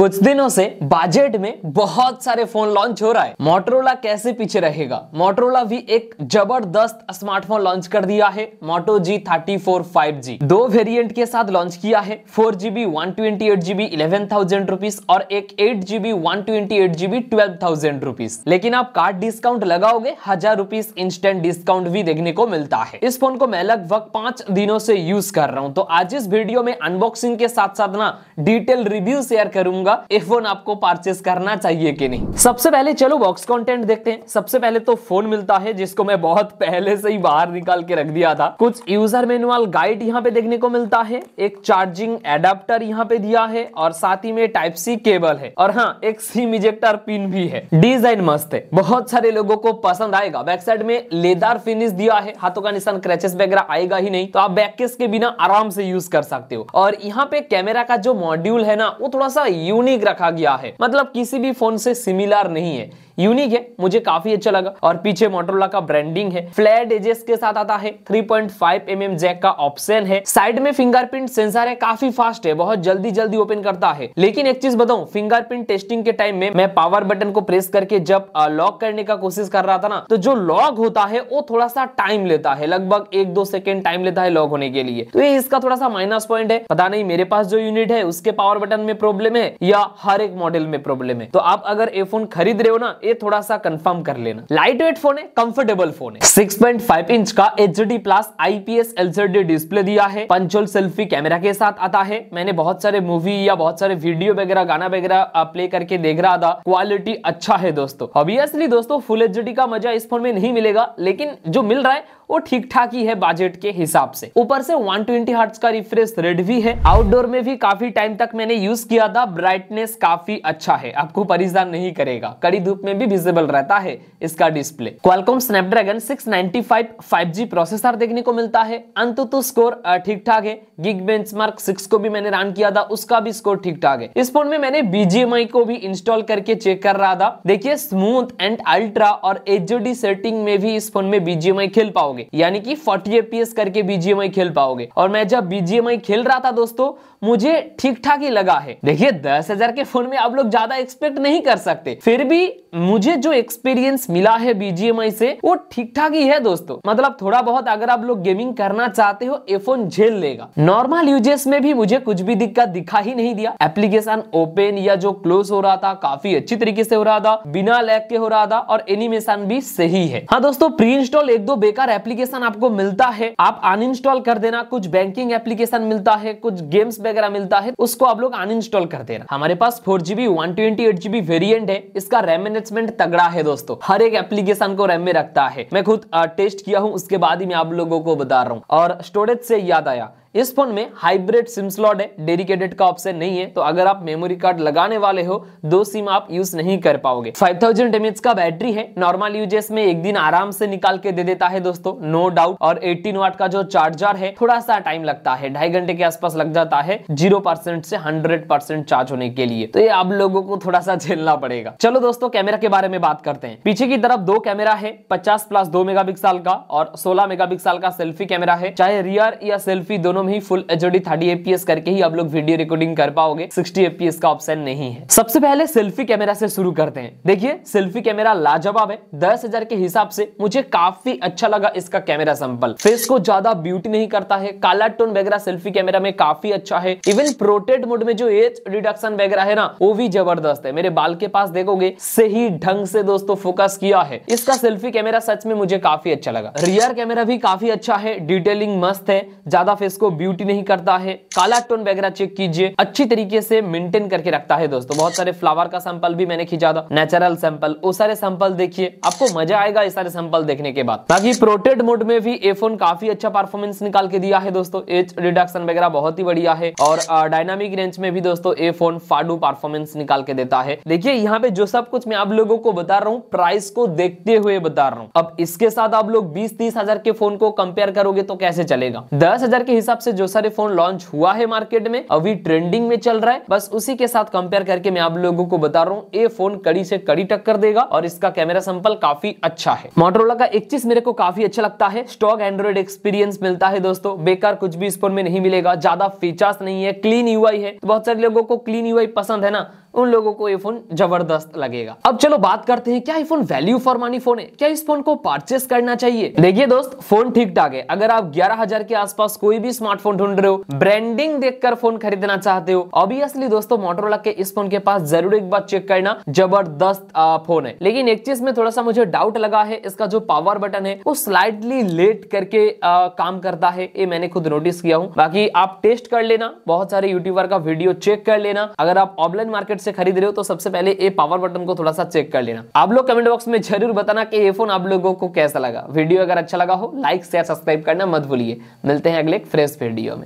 कुछ दिनों से बजट में बहुत सारे फोन लॉन्च हो रहा है मोटरोला कैसे पीछे रहेगा मोटरोला भी एक जबरदस्त स्मार्टफोन लॉन्च कर दिया है Moto G thirty four five G दो वेरियंट के साथ लॉन्च किया है four GB one twenty eight GB eleven thousand rupees और एक eight GB one twenty eight GB twelve thousand rupees लेकिन आप कार्ड डिस्काउंट लगाओगे हजार रुपीज इंस्टेंट डिस्काउंट भी देखने को मिलता है इस फोन को मैं लगभग पांच दिनों से यूज कर रहा हूँ तो आज इस वीडियो में अनबॉक्सिंग के साथ साथ ना डिटेल रिव्यू शेयर करूंगा होगा एफ आपको परचेस करना चाहिए कि नहीं सबसे पहले चलो बॉक्स कॉन्टेंट देखते हैं सबसे पहले तो फोन मिलता है जिसको मैं बहुत पहले से ही बाहर निकाल के रख दिया था कुछ यूजर मेनुअल गाइड यहाँ पे देखने को मिलता है एक चार्जिंग एडाप्टर यहाँ पे दिया है और साथ ही में टाइप सी केबल है और हाँ एक सिम इजेक्टर पिन भी है डिजाइन मस्त है बहुत सारे लोगों को पसंद आएगा बैक साइड में लेदार फिनिश दिया है हाथों का निशान क्रेचेस वगैरह आएगा ही नहीं तो आप बैक केस के बिना आराम से यूज कर सकते हो और यहाँ पे कैमरा का जो मॉड्यूल है ना वो थोड़ा सा यूनिक यूनिक रखा गया है मतलब किसी भी फोन से सिमिलर नहीं है यूनिक है मुझे काफी अच्छा लगा और पीछे मोटरोला का ब्रांडिंग है फ्लैट एजेस के साथ आता है 3.5 mm जैक का ऑप्शन है साइड में फिंगरप्रिंट सेंसर है काफी फास्ट है बहुत जल्दी जल्दी ओपन करता है लेकिन एक चीज बताऊं फिंगरप्रिंट टेस्टिंग के टाइम में मैं पावर बटन को प्रेस करके जब लॉक करने का कोशिश कर रहा था ना तो जो लॉक होता है वो थोड़ा सा टाइम लेता है लगभग एक दो सेकेंड टाइम लेता है लॉक होने के लिए तो ये इसका थोड़ा सा माइनस पॉइंट है पता नहीं मेरे पास जो यूनिट है उसके पावर बटन में प्रॉब्लम है या हर एक मॉडल में प्रॉब्लम है तो आप अगर ए खरीद रहे हो ना ये थोड़ा सा कंफर्म कर लेना लाइट वेट फोन है कंफर्टेबल फोन है 6.5 इंच का H D plus IPS LCD display दिया है पंचोल सेल्फी कैमरा के साथ आता है मैंने बहुत सारे मूवी या बहुत सारे वीडियो वगैरह गाना वगैरह प्ले करके देख रहा था क्वालिटी अच्छा है दोस्तों ऑब्वियसली दोस्तों फुल एच का मजा इस फोन में नहीं मिलेगा लेकिन जो मिल रहा है वो ठीक ठाक ही है बजट के हिसाब से ऊपर से 120 ट्वेंटी का रिफ्रेश रेट भी है आउटडोर में भी काफी टाइम तक मैंने यूज किया था ब्राइटनेस काफी अच्छा है आपको परेशान नहीं करेगा कड़ी धूप में भी विजिबल रहता है इसका display Qualcomm Snapdragon 695 5G processor देखने को मिलता है तो स्कोर ठीक ठाक है गिग बेंचमार्क 6 को भी मैंने रन किया था उसका भी स्कोर ठीक ठाक है इस फोन में मैंने बीजीएमआई को भी इंस्टॉल करके चेक कर रहा था देखिए स्मूथ एंड अल्ट्रा और एच सेटिंग में भी इस फोन में बीजीएमआई खेल पाओगे पाओगे यानी कि 40 एपीएस करके बीजीएमआई खेल पाओगे और मैं जब बीजीएमआई खेल रहा था दोस्तों मुझे ठीक ठाक ही लगा है देखिए दस हजार के फोन में आप लोग ज्यादा एक्सपेक्ट नहीं कर सकते फिर भी मुझे जो एक्सपीरियंस मिला है बीजीएमआई से वो ठीक ठाक ही है दोस्तों मतलब थोड़ा बहुत अगर आप लोग गेमिंग करना चाहते हो ये फोन झेल लेगा नॉर्मल यूजेस में भी मुझे कुछ भी दिक्कत दिखा ही नहीं दिया एप्लीकेशन ओपन या जो क्लोज हो रहा था काफी अच्छी तरीके से हो रहा था बिना लैग के हो रहा था और एनिमेशन भी सही है हाँ दोस्तों प्री इंस्टॉल एक दो बेकार एप्लीकेशन एप्लीकेशन आपको मिलता है आप अनइंस्टॉल कर देना कुछ बैंकिंग एप्लीकेशन मिलता है कुछ गेम्स वगैरह मिलता है उसको आप लोग अनइंस्टॉल कर देना हमारे पास four GB one twenty eight GB variant है इसका रेम मैनेजमेंट तगड़ा है दोस्तों हर एक एप्लीकेशन को रैम में रखता है मैं खुद टेस्ट किया हूँ उसके बाद ही मैं आप लोगों को बता रहा हूँ और स्टोरेज से याद आया इस फोन में हाइब्रिड सिम स्लॉट है डेडिकेटेड का ऑप्शन नहीं है तो अगर आप मेमोरी कार्ड लगाने वाले हो दो सिम आप यूज नहीं कर पाओगे 5000 थाउजेंड का बैटरी है नॉर्मल यूजेस में एक दिन आराम से निकाल के दे देता है दोस्तों नो डाउट और 18 वाट का जो चार्जर है थोड़ा सा टाइम लगता है ढाई घंटे के आसपास लग जाता है जीरो परसेंट से हंड्रेड परसेंट चार्ज होने के लिए तो ये आप लोगों को थोड़ा सा झेलना पड़ेगा चलो दोस्तों कैमरा के बारे में बात करते हैं पीछे की तरफ दो कैमरा है पचास प्लस दो मेगा का और सोलह मेगा का सेल्फी कैमरा है चाहे रियर या सेल्फी दोनों दोनों में ही full H D thirty FPS करके ही आप लोग वीडियो रिकॉर्डिंग कर पाओगे सिक्सटी एपीएस का ऑप्शन नहीं है सबसे पहले सेल्फी कैमरा से शुरू करते हैं देखिए सेल्फी कैमरा लाजवाब है दस हजार के हिसाब से मुझे काफी अच्छा लगा इसका कैमरा सैंपल फेस को ज्यादा ब्यूटी नहीं करता है काला टोन वगैरह सेल्फी कैमरा में काफी अच्छा है इवन प्रोटेड मोड में जो एज रिडक्शन वगैरह है ना वो भी जबरदस्त है मेरे बाल के पास देखोगे सही ढंग से दोस्तों फोकस किया है इसका सेल्फी कैमरा सच में मुझे काफी अच्छा लगा रियर कैमरा भी काफी अच्छा है डिटेलिंग मस्त है ज्यादा फेस को ब्यूटी नहीं करता है काला टोन वगैरह चेक कीजिए अच्छी तरीके से मेंटेन करके रखता है दोस्तों बहुत सारे फ्लावर का सैंपल भी मैंने खींचा था नेचुरल सैंपल वो सारे सैंपल देखिए आपको मजा आएगा ये सारे सैंपल देखने के बाद बाकी प्रोटेड मोड में भी ए फोन काफी अच्छा परफॉर्मेंस निकाल के दिया है दोस्तों एज रिडक्शन वगैरह बहुत ही बढ़िया है और डायनामिक रेंज में भी दोस्तों ए फोन फाडू परफॉर्मेंस निकाल के देता है देखिए यहाँ पे जो सब कुछ मैं आप लोगों को बता रहा हूँ प्राइस को देखते हुए बता रहा हूँ अब इसके साथ आप लोग बीस तीस हजार के फोन को कंपेयर करोगे तो कैसे चलेगा दस हजार के हिसाब हिसाब से जो सारे फोन लॉन्च हुआ है मार्केट में अभी ट्रेंडिंग में चल रहा है बस उसी के साथ कंपेयर करके मैं आप लोगों को बता रहा हूँ ये फोन कड़ी से कड़ी टक्कर देगा और इसका कैमरा सैंपल काफी अच्छा है मोटरोला का इक्कीस मेरे को काफी अच्छा लगता है स्टॉक एंड्रॉइड एक्सपीरियंस मिलता है दोस्तों बेकार कुछ भी इस फोन में नहीं मिलेगा ज्यादा फीचर्स नहीं है क्लीन यूआई है तो बहुत सारे लोगों को क्लीन यूआई पसंद है ना उन लोगों को ये फोन जबरदस्त लगेगा अब चलो बात करते हैं क्या ये phone value for money phone है क्या इस फोन को परचेस करना चाहिए देखिए दोस्त फोन ठीक ठाक है अगर आप ग्यारह हजार के आसपास कोई भी स्मार्टफोन ढूंढ रहे हो ब्रांडिंग देखकर फोन खरीदना चाहते हो ऑब्वियसली दोस्तों मोटरोला के इस फोन के पास जरूर एक बार चेक करना जबरदस्त फोन है लेकिन एक चीज में थोड़ा सा मुझे डाउट लगा है इसका जो पावर बटन है वो स्लाइडली लेट करके काम करता है ये मैंने खुद नोटिस किया हूँ बाकी आप टेस्ट कर लेना बहुत सारे यूट्यूबर का वीडियो चेक कर लेना अगर आप ऑफलाइन मार्केट मार्केट से खरीद रहे हो तो सबसे पहले ए पावर बटन को थोड़ा सा चेक कर लेना आप लोग कमेंट बॉक्स में जरूर बताना कि ये फोन आप लोगों को कैसा लगा वीडियो अगर अच्छा लगा हो लाइक शेयर सब्सक्राइब करना मत भूलिए मिलते हैं अगले फ्रेश वीडियो में